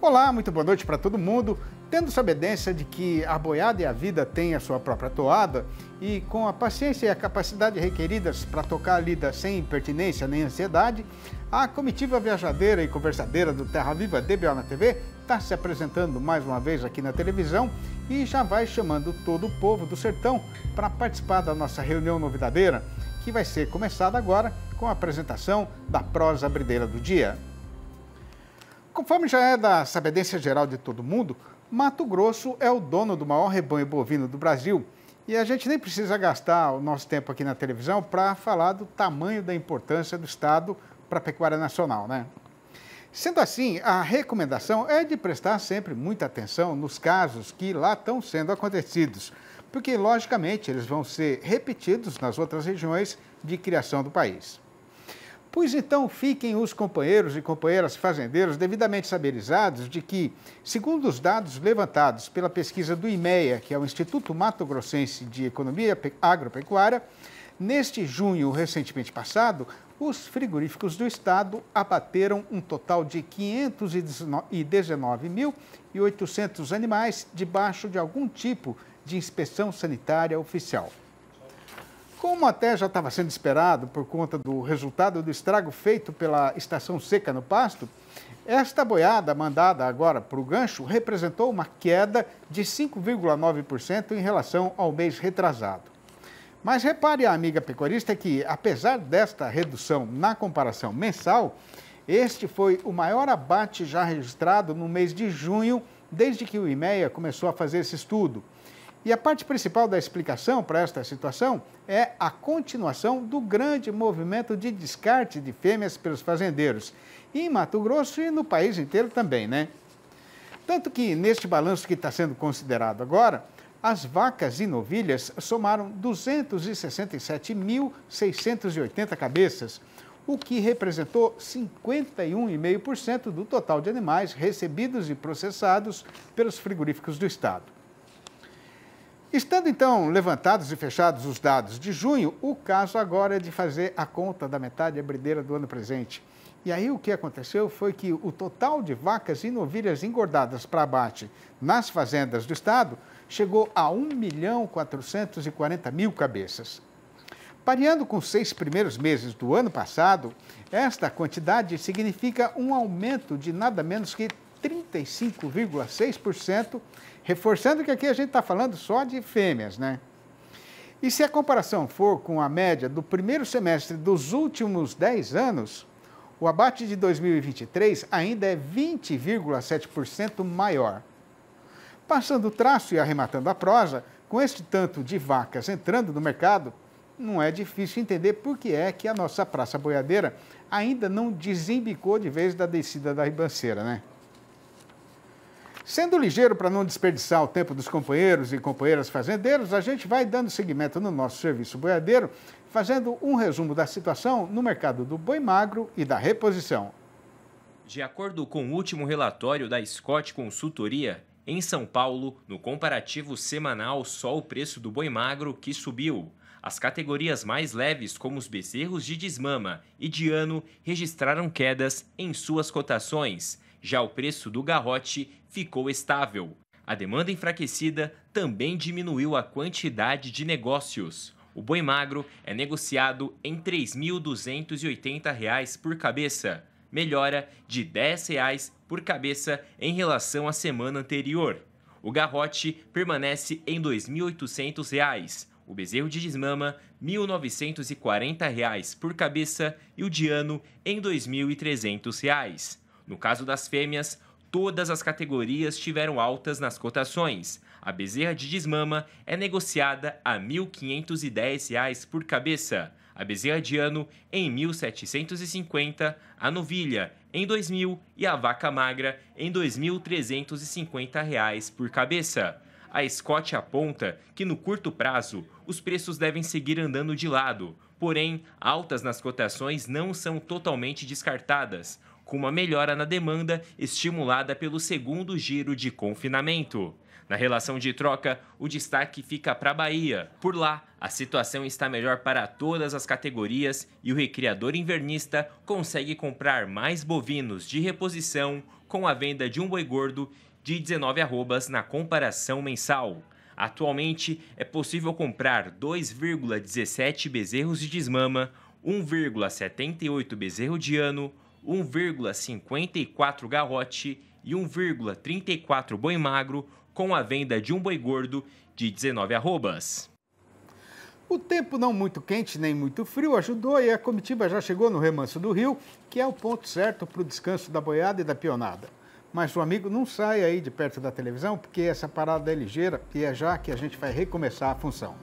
Olá, muito boa noite para todo mundo. Tendo essa obediência de que a boiada e a vida têm a sua própria toada, e com a paciência e a capacidade requeridas para tocar a lida sem impertinência nem ansiedade, a comitiva viajadeira e conversadeira do Terra Viva DBO TV está se apresentando mais uma vez aqui na televisão e já vai chamando todo o povo do sertão para participar da nossa reunião novidadeira, que vai ser começada agora com a apresentação da prosa brideira do dia. Conforme já é da sabedência geral de todo mundo, Mato Grosso é o dono do maior rebanho bovino do Brasil. E a gente nem precisa gastar o nosso tempo aqui na televisão para falar do tamanho da importância do Estado para a pecuária nacional, né? Sendo assim, a recomendação é de prestar sempre muita atenção nos casos que lá estão sendo acontecidos, porque, logicamente, eles vão ser repetidos nas outras regiões de criação do país. Pois então fiquem os companheiros e companheiras fazendeiros devidamente saberizados de que, segundo os dados levantados pela pesquisa do IMEA, que é o Instituto Mato Grossense de Economia Agropecuária, neste junho recentemente passado, os frigoríficos do estado abateram um total de 519.800 animais debaixo de algum tipo de inspeção sanitária oficial. Como até já estava sendo esperado por conta do resultado do estrago feito pela estação seca no pasto, esta boiada mandada agora para o gancho representou uma queda de 5,9% em relação ao mês retrasado. Mas repare amiga pecuarista que, apesar desta redução na comparação mensal, este foi o maior abate já registrado no mês de junho desde que o IMEA começou a fazer esse estudo. E a parte principal da explicação para esta situação é a continuação do grande movimento de descarte de fêmeas pelos fazendeiros, em Mato Grosso e no país inteiro também, né? Tanto que, neste balanço que está sendo considerado agora, as vacas e novilhas somaram 267.680 cabeças, o que representou 51,5% do total de animais recebidos e processados pelos frigoríficos do Estado. Estando então levantados e fechados os dados de junho, o caso agora é de fazer a conta da metade abrideira do ano presente. E aí o que aconteceu foi que o total de vacas e novilhas engordadas para abate nas fazendas do estado chegou a 1 milhão 440 mil cabeças. Pareando com os seis primeiros meses do ano passado, esta quantidade significa um aumento de nada menos que 35,6% Reforçando que aqui a gente está falando só de fêmeas, né? E se a comparação for com a média do primeiro semestre dos últimos 10 anos, o abate de 2023 ainda é 20,7% maior. Passando o traço e arrematando a prosa, com este tanto de vacas entrando no mercado, não é difícil entender por que é que a nossa praça boiadeira ainda não desembicou de vez da descida da ribanceira, né? Sendo ligeiro para não desperdiçar o tempo dos companheiros e companheiras fazendeiros, a gente vai dando seguimento no nosso serviço boiadeiro, fazendo um resumo da situação no mercado do boi magro e da reposição. De acordo com o último relatório da Scott Consultoria, em São Paulo, no comparativo semanal, só o preço do boi magro que subiu. As categorias mais leves, como os bezerros de desmama e de ano, registraram quedas em suas cotações. Já o preço do garrote ficou estável. A demanda enfraquecida também diminuiu a quantidade de negócios. O boi magro é negociado em R$ 3.280 por cabeça, melhora de R$ 10,00 por cabeça em relação à semana anterior. O garrote permanece em R$ 2.800, o bezerro de desmama R$ 1.940 por cabeça e o diano em R$ 2.300. No caso das fêmeas, todas as categorias tiveram altas nas cotações. A bezerra de desmama é negociada a R$ 1.510 por cabeça, a bezerra de ano em 1.750, a novilha em 2.000 e a vaca magra em R$ 2.350 por cabeça. A Scott aponta que no curto prazo os preços devem seguir andando de lado, porém, altas nas cotações não são totalmente descartadas, com uma melhora na demanda estimulada pelo segundo giro de confinamento. Na relação de troca, o destaque fica para a Bahia. Por lá, a situação está melhor para todas as categorias e o recriador invernista consegue comprar mais bovinos de reposição com a venda de um boi gordo de 19 arrobas na comparação mensal. Atualmente, é possível comprar 2,17 bezerros de desmama, 1,78 bezerro de ano, 1,54 garrote e 1,34 boi magro, com a venda de um boi gordo de 19 arrobas. O tempo não muito quente nem muito frio ajudou e a comitiva já chegou no remanso do rio, que é o ponto certo para o descanso da boiada e da pionada. Mas o amigo não sai aí de perto da televisão, porque essa parada é ligeira e é já que a gente vai recomeçar a função.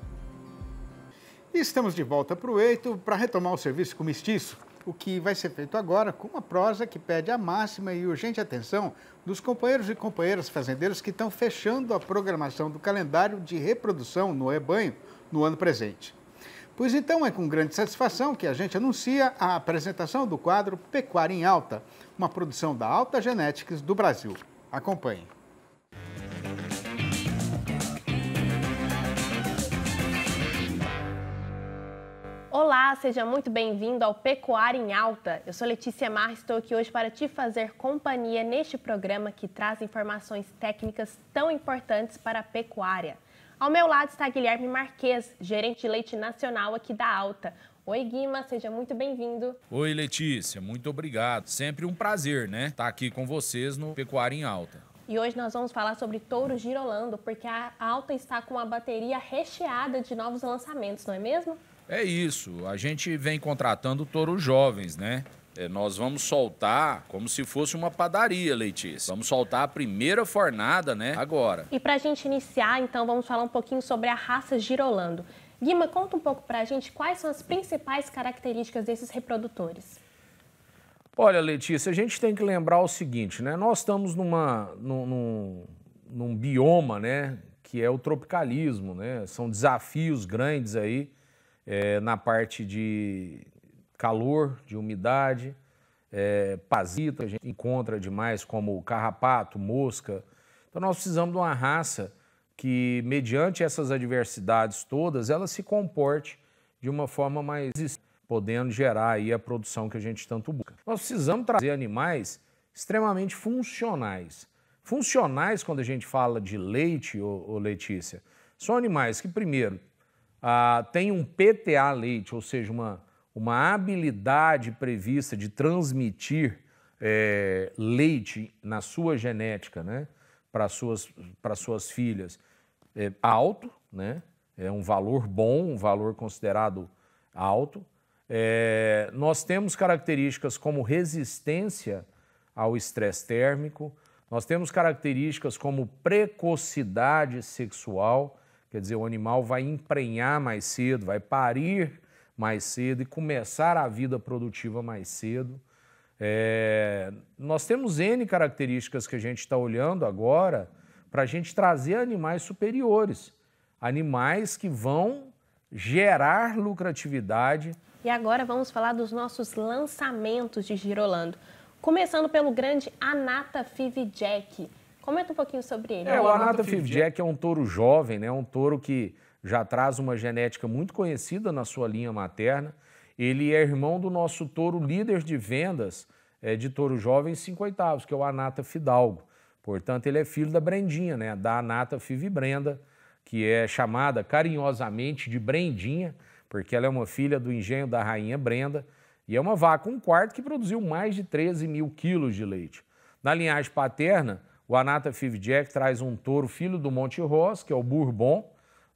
E estamos de volta para o Eito para retomar o serviço com o mestiço o que vai ser feito agora com uma prosa que pede a máxima e urgente atenção dos companheiros e companheiras fazendeiros que estão fechando a programação do calendário de reprodução no rebanho no ano presente. Pois então é com grande satisfação que a gente anuncia a apresentação do quadro Pecuária em Alta, uma produção da Alta Genetics do Brasil. Acompanhe. Olá, seja muito bem-vindo ao Pecuária em Alta. Eu sou Letícia Mar, estou aqui hoje para te fazer companhia neste programa que traz informações técnicas tão importantes para a pecuária. Ao meu lado está Guilherme Marques, gerente de leite nacional aqui da Alta. Oi, Guima, seja muito bem-vindo. Oi, Letícia, muito obrigado. Sempre um prazer, né? Estar tá aqui com vocês no Pecuária em Alta. E hoje nós vamos falar sobre touro girolando, porque a Alta está com uma bateria recheada de novos lançamentos, não é mesmo? É isso. A gente vem contratando touros jovens, né? É, nós vamos soltar como se fosse uma padaria, Letícia. Vamos soltar a primeira fornada, né? Agora. E para a gente iniciar, então, vamos falar um pouquinho sobre a raça Girolando. Guima, conta um pouco para a gente quais são as principais características desses reprodutores. Olha, Letícia, a gente tem que lembrar o seguinte, né? Nós estamos numa, num, num, num bioma, né? Que é o tropicalismo, né? São desafios grandes aí é, na parte de calor, de umidade, é, a gente encontra demais como carrapato, mosca. Então nós precisamos de uma raça que, mediante essas adversidades todas, ela se comporte de uma forma mais podendo gerar aí a produção que a gente tanto busca. Nós precisamos trazer animais extremamente funcionais. Funcionais, quando a gente fala de leite, ou Letícia, são animais que, primeiro, ah, tem um PTA leite, ou seja, uma, uma habilidade prevista de transmitir é, leite na sua genética, né, para suas, para suas filhas, é alto, né, é um valor bom, um valor considerado alto. É, nós temos características como resistência ao estresse térmico, nós temos características como precocidade sexual, Quer dizer, o animal vai emprenhar mais cedo, vai parir mais cedo e começar a vida produtiva mais cedo. É... Nós temos N características que a gente está olhando agora para a gente trazer animais superiores, animais que vão gerar lucratividade. E agora vamos falar dos nossos lançamentos de Girolando. Começando pelo grande Anata Five Jack. Comenta um pouquinho sobre ele. É, é o Anata Five Jack é um touro jovem, né? um touro que já traz uma genética muito conhecida na sua linha materna. Ele é irmão do nosso touro líder de vendas é, de touro jovem cinco oitavos, que é o Anata Fidalgo. Portanto, ele é filho da Brendinha, né? da Anata Five Brenda, que é chamada carinhosamente de Brendinha, porque ela é uma filha do engenho da rainha Brenda. E é uma vaca, um quarto, que produziu mais de 13 mil quilos de leite. Na linhagem paterna, o Anata Five Jack traz um touro filho do Monte Ross, que é o Bourbon,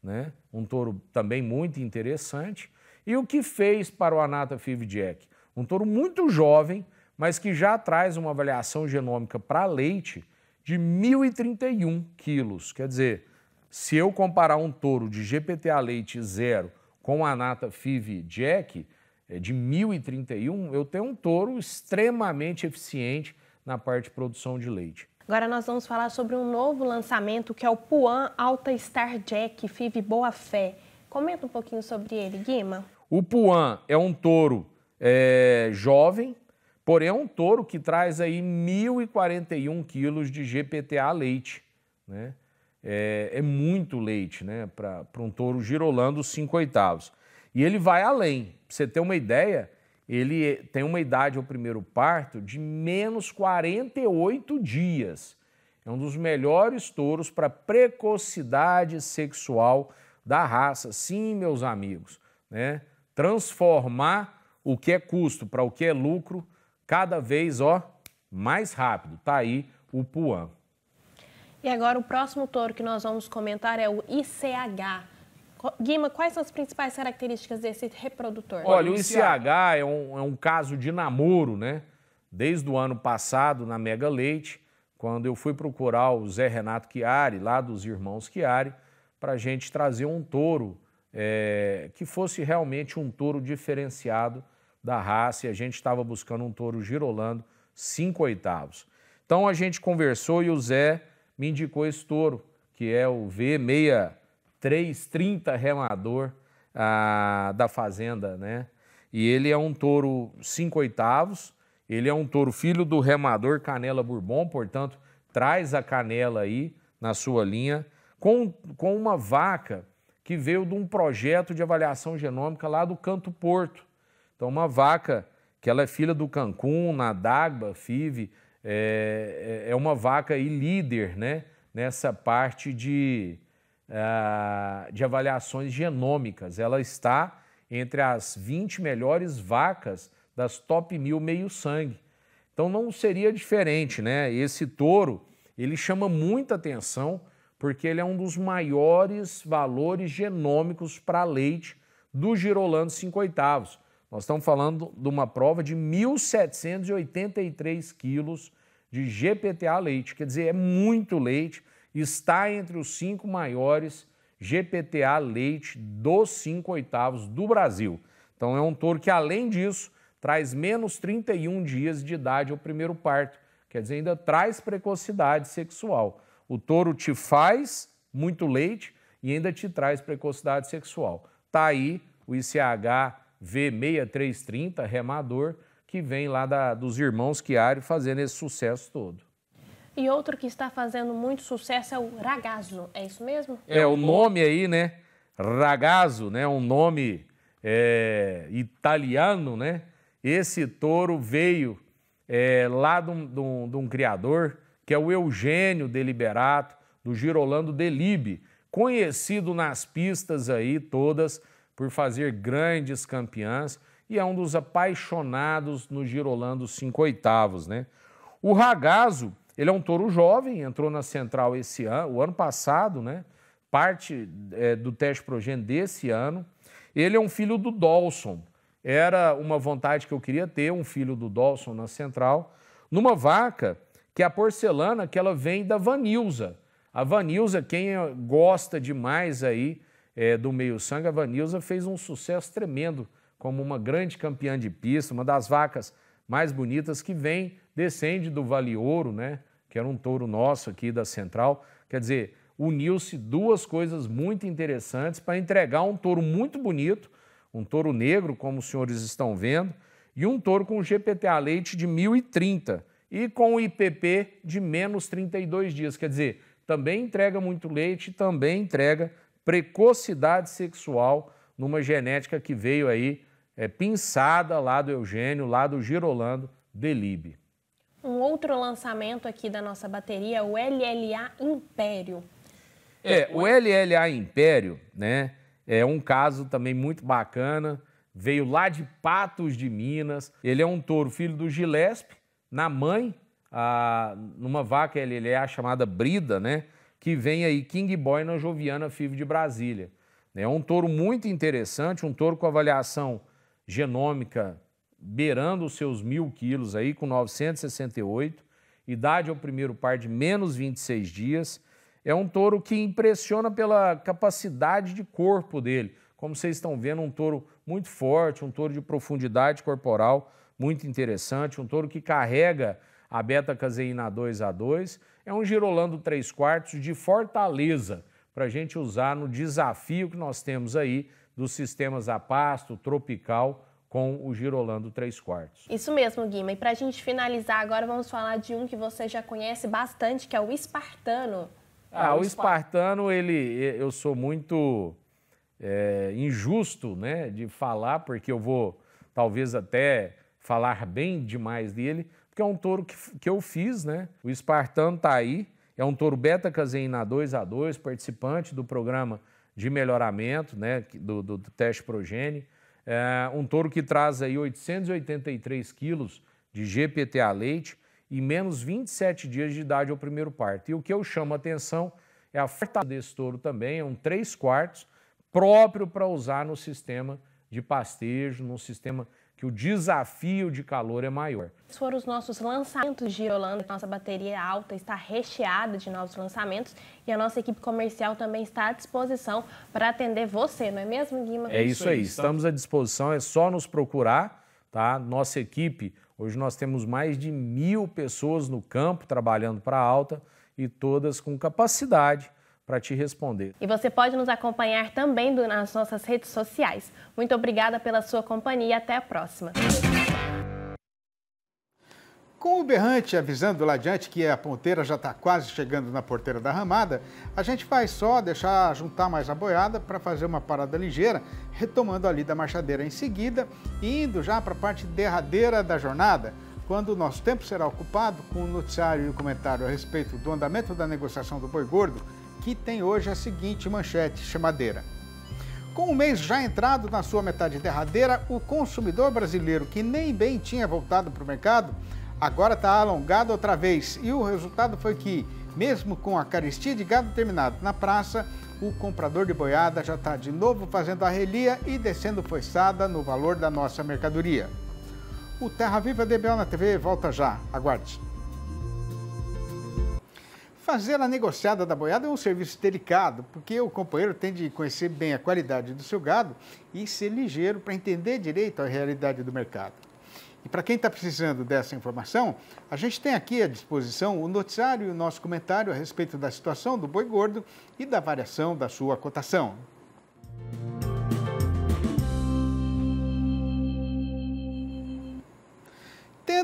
né? um touro também muito interessante. E o que fez para o Anata Five Jack? Um touro muito jovem, mas que já traz uma avaliação genômica para leite de 1.031 quilos. Quer dizer, se eu comparar um touro de GPTA leite zero com a Anata Five Jack, é de 1.031, eu tenho um touro extremamente eficiente na parte de produção de leite. Agora nós vamos falar sobre um novo lançamento que é o Puan Alta Star Jack FIV Boa Fé. Comenta um pouquinho sobre ele, Guima. O Puan é um touro é, jovem, porém é um touro que traz aí 1.041 quilos de GPTA leite, né? É, é muito leite, né? Para um touro girolando 5 oitavos. E ele vai além. Pra você ter uma ideia, ele tem uma idade ao primeiro parto de menos 48 dias. É um dos melhores touros para precocidade sexual da raça. Sim, meus amigos, né? Transformar o que é custo para o que é lucro cada vez, ó, mais rápido. Está aí o Puan. E agora o próximo touro que nós vamos comentar é o ICH. Guima, quais são as principais características desse reprodutor? Olha, o ICH é um, é um caso de namoro, né? Desde o ano passado, na Mega Leite, quando eu fui procurar o Zé Renato Chiari, lá dos irmãos Chiari, para a gente trazer um touro é, que fosse realmente um touro diferenciado da raça, e a gente estava buscando um touro girolando 5 oitavos. Então a gente conversou e o Zé me indicou esse touro, que é o V6. 3, 30 remador ah, da fazenda, né? E ele é um touro 5 oitavos, ele é um touro filho do remador Canela Bourbon, portanto, traz a canela aí na sua linha, com, com uma vaca que veio de um projeto de avaliação genômica lá do Canto Porto. Então, uma vaca que ela é filha do Cancún, na Dagba, FIV, é, é, é uma vaca líder, né? Nessa parte de, eh, de avaliações genômicas. Ela está entre as 20 melhores vacas das top mil meio sangue. Então não seria diferente, né? Esse touro ele chama muita atenção porque ele é um dos maiores valores genômicos para leite do Girolando 5 oitavos. Nós estamos falando de uma prova de 1.783 quilos de GPTA leite, quer dizer, é muito leite, está entre os cinco maiores GPTA leite dos cinco oitavos do Brasil. Então é um touro que, além disso, traz menos 31 dias de idade ao primeiro parto, quer dizer, ainda traz precocidade sexual. O touro te faz muito leite e ainda te traz precocidade sexual. Tá aí o ICH V6330, remador, que vem lá da, dos irmãos Chiari fazendo esse sucesso todo. E outro que está fazendo muito sucesso é o Ragazzo, é isso mesmo? É, o nome aí, né? Ragazzo, né? Um nome é, italiano, né? Esse touro veio é, lá de um, de um criador, que é o Eugênio Deliberato, do Girolando Delibe, conhecido nas pistas aí todas por fazer grandes campeãs e é um dos apaixonados no Girolando 5 oitavos, né? O Ragazzo ele é um touro jovem, entrou na central esse ano, o ano passado, né? Parte é, do teste progênio desse ano. Ele é um filho do Dolson. Era uma vontade que eu queria ter, um filho do Dolson na central. Numa vaca, que é a porcelana, que ela vem da Vanilza. A Vanilza, quem gosta demais aí é, do meio sangue, a Vanilza fez um sucesso tremendo como uma grande campeã de pista, uma das vacas mais bonitas que vem, descende do Vale Ouro, né? que era um touro nosso aqui da Central. Quer dizer, uniu-se duas coisas muito interessantes para entregar um touro muito bonito, um touro negro, como os senhores estão vendo, e um touro com GPTA leite de 1030 e com o IPP de menos 32 dias. Quer dizer, também entrega muito leite, também entrega precocidade sexual numa genética que veio aí é, pinçada lá do Eugênio, lá do Girolando Delibe um outro lançamento aqui da nossa bateria, o LLA Império. É, o LLA Império, né, é um caso também muito bacana, veio lá de Patos de Minas. Ele é um touro filho do Gillespie, na mãe, a, numa vaca LLA chamada Brida, né, que vem aí King Boy na Joviana Five de Brasília. É um touro muito interessante, um touro com avaliação genômica beirando os seus mil quilos aí, com 968, idade ao primeiro par de menos 26 dias. É um touro que impressiona pela capacidade de corpo dele. Como vocês estão vendo, um touro muito forte, um touro de profundidade corporal muito interessante, um touro que carrega a beta-caseína 2A2. É um girolando 3 quartos de fortaleza para a gente usar no desafio que nós temos aí dos sistemas a pasto, tropical, com o Girolando 3 quartos. Isso mesmo, Guima. E para a gente finalizar agora, vamos falar de um que você já conhece bastante, que é o Espartano. Ah, o Espartano, ele, eu sou muito é, injusto né, de falar, porque eu vou talvez até falar bem demais dele, porque é um touro que, que eu fiz, né? O Espartano está aí, é um touro beta caseína 2A2, participante do programa de melhoramento né, do, do, do teste progênio. É um touro que traz aí 883 quilos de GPTA leite e menos 27 dias de idade ao primeiro parto. E o que eu chamo a atenção é a fortaleza desse touro também, é um 3 quartos, próprio para usar no sistema de pastejo, no sistema que o desafio de calor é maior. Esses foram os nossos lançamentos de Yolanda. Nossa bateria alta está recheada de novos lançamentos e a nossa equipe comercial também está à disposição para atender você, não é mesmo, Guima? É isso aí, estamos à disposição, é só nos procurar, tá? Nossa equipe, hoje nós temos mais de mil pessoas no campo trabalhando para a alta e todas com capacidade para te responder. E você pode nos acompanhar também nas nossas redes sociais. Muito obrigada pela sua companhia e até a próxima. Com o berrante avisando lá adiante que a ponteira já está quase chegando na porteira da ramada, a gente vai só deixar juntar mais a boiada para fazer uma parada ligeira, retomando ali da marchadeira em seguida e indo já para a parte derradeira da jornada, quando o nosso tempo será ocupado com o noticiário e o comentário a respeito do andamento da negociação do boi gordo que tem hoje a seguinte manchete chamadeira. Com o mês já entrado na sua metade derradeira, o consumidor brasileiro, que nem bem tinha voltado para o mercado, agora está alongado outra vez. E o resultado foi que, mesmo com a caristia de gado terminado na praça, o comprador de boiada já está de novo fazendo a relia e descendo forçada no valor da nossa mercadoria. O Terra Viva DBL na TV volta já. Aguarde. Fazer a negociada da boiada é um serviço delicado, porque o companheiro tem de conhecer bem a qualidade do seu gado e ser ligeiro para entender direito a realidade do mercado. E para quem está precisando dessa informação, a gente tem aqui à disposição o noticiário e o nosso comentário a respeito da situação do boi gordo e da variação da sua cotação.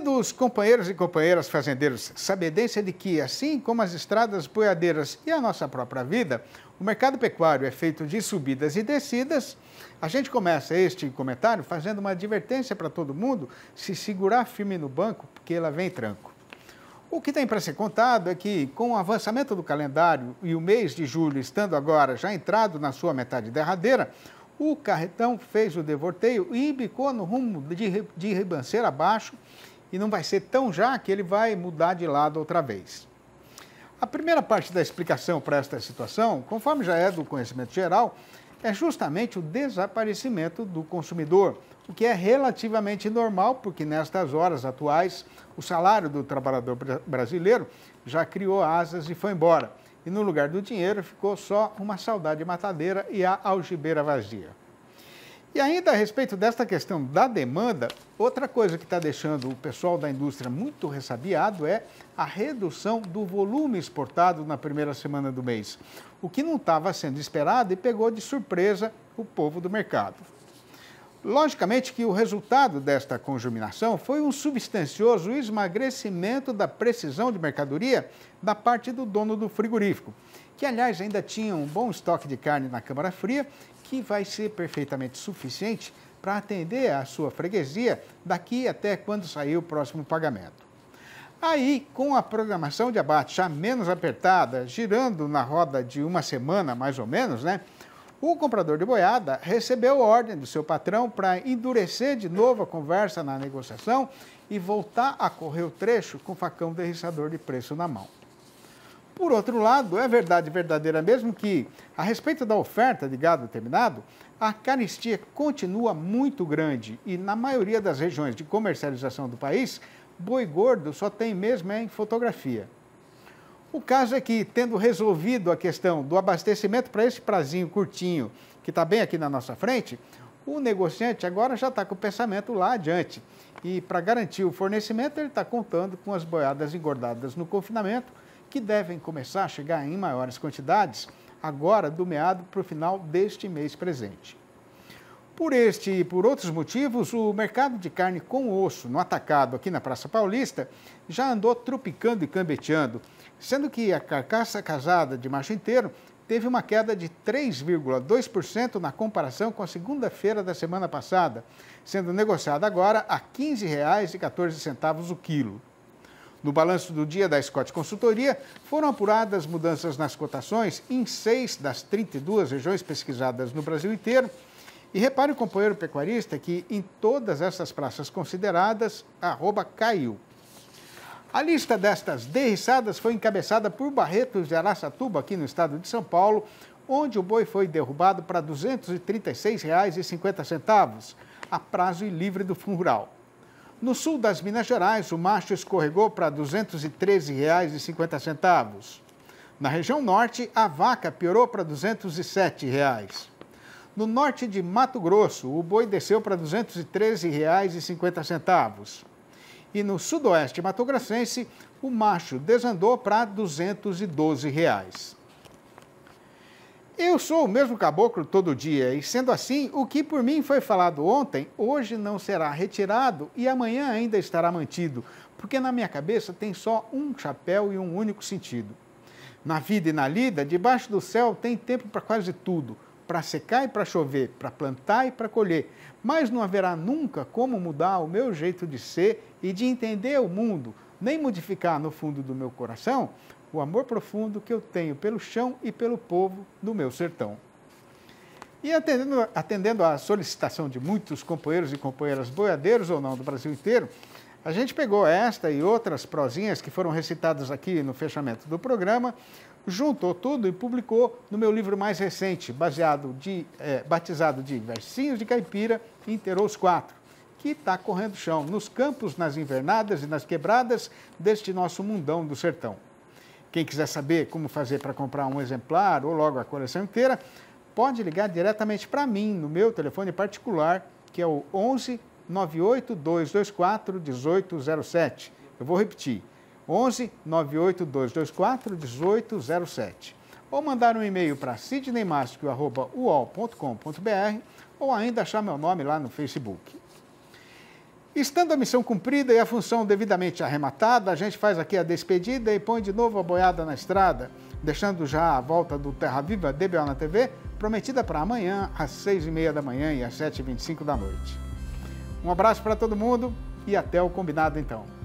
dos companheiros e companheiras fazendeiros sabedência de que, assim como as estradas boiadeiras e a nossa própria vida, o mercado pecuário é feito de subidas e descidas, a gente começa este comentário fazendo uma advertência para todo mundo se segurar firme no banco, porque ela vem tranco. O que tem para ser contado é que, com o avançamento do calendário e o mês de julho estando agora já entrado na sua metade derradeira, o carretão fez o devorteio e bicou no rumo de, de ribanceira abaixo e não vai ser tão já que ele vai mudar de lado outra vez. A primeira parte da explicação para esta situação, conforme já é do conhecimento geral, é justamente o desaparecimento do consumidor, o que é relativamente normal, porque nestas horas atuais o salário do trabalhador brasileiro já criou asas e foi embora. E no lugar do dinheiro ficou só uma saudade matadeira e a algibeira vazia. E ainda a respeito desta questão da demanda, outra coisa que está deixando o pessoal da indústria muito ressabiado é a redução do volume exportado na primeira semana do mês, o que não estava sendo esperado e pegou de surpresa o povo do mercado. Logicamente que o resultado desta conjuminação foi um substancioso esmagrecimento da precisão de mercadoria da parte do dono do frigorífico, que aliás ainda tinha um bom estoque de carne na Câmara Fria, que vai ser perfeitamente suficiente para atender a sua freguesia daqui até quando sair o próximo pagamento. Aí, com a programação de abate já menos apertada, girando na roda de uma semana mais ou menos, né? O comprador de boiada recebeu ordem do seu patrão para endurecer de novo a conversa na negociação e voltar a correr o trecho com o facão derriçador de preço na mão. Por outro lado, é verdade verdadeira mesmo que, a respeito da oferta de gado terminado, a caristia continua muito grande e, na maioria das regiões de comercialização do país, boi gordo só tem mesmo em fotografia. O caso é que, tendo resolvido a questão do abastecimento para esse prazinho curtinho, que está bem aqui na nossa frente, o negociante agora já está com o pensamento lá adiante. E para garantir o fornecimento, ele está contando com as boiadas engordadas no confinamento, que devem começar a chegar em maiores quantidades agora do meado para o final deste mês presente. Por este e por outros motivos, o mercado de carne com osso no atacado aqui na Praça Paulista já andou trupicando e cambeteando sendo que a carcaça casada de macho inteiro teve uma queda de 3,2% na comparação com a segunda-feira da semana passada, sendo negociada agora a R$ 15,14 o quilo. No balanço do dia da Scott Consultoria, foram apuradas mudanças nas cotações em seis das 32 regiões pesquisadas no Brasil inteiro. E repare o companheiro pecuarista que em todas essas praças consideradas, a arroba caiu. A lista destas derriçadas foi encabeçada por Barretos de Araçatuba, aqui no estado de São Paulo, onde o boi foi derrubado para R$ 236,50, a prazo e livre do funeral. No sul das Minas Gerais, o macho escorregou para R$ 213,50. Na região norte, a vaca piorou para R$ 207. Reais. No norte de Mato Grosso, o boi desceu para R$ 213,50 e no sudoeste matogrossense, o macho desandou para R$ 212. Reais. Eu sou o mesmo caboclo todo dia, e sendo assim, o que por mim foi falado ontem, hoje não será retirado e amanhã ainda estará mantido, porque na minha cabeça tem só um chapéu e um único sentido. Na vida e na lida, debaixo do céu tem tempo para quase tudo: para secar e para chover, para plantar e para colher, mas não haverá nunca como mudar o meu jeito de ser e de entender o mundo, nem modificar no fundo do meu coração o amor profundo que eu tenho pelo chão e pelo povo do meu sertão. E atendendo, atendendo à solicitação de muitos companheiros e companheiras boiadeiros ou não do Brasil inteiro, a gente pegou esta e outras prosinhas que foram recitadas aqui no fechamento do programa, juntou tudo e publicou no meu livro mais recente, baseado de, é, batizado de Versinhos de Caipira, os quatro que está correndo chão nos campos, nas invernadas e nas quebradas deste nosso mundão do sertão. Quem quiser saber como fazer para comprar um exemplar ou logo a coleção inteira, pode ligar diretamente para mim no meu telefone particular, que é o 11 98224 1807. Eu vou repetir. 11 98224 1807. Ou mandar um e-mail para sidneymasco.uol.com.br ou ainda achar meu nome lá no Facebook. Estando a missão cumprida e a função devidamente arrematada, a gente faz aqui a despedida e põe de novo a boiada na estrada, deixando já a volta do Terra Viva DBO na TV, prometida para amanhã, às seis e meia da manhã e às sete e vinte e cinco da noite. Um abraço para todo mundo e até o combinado então.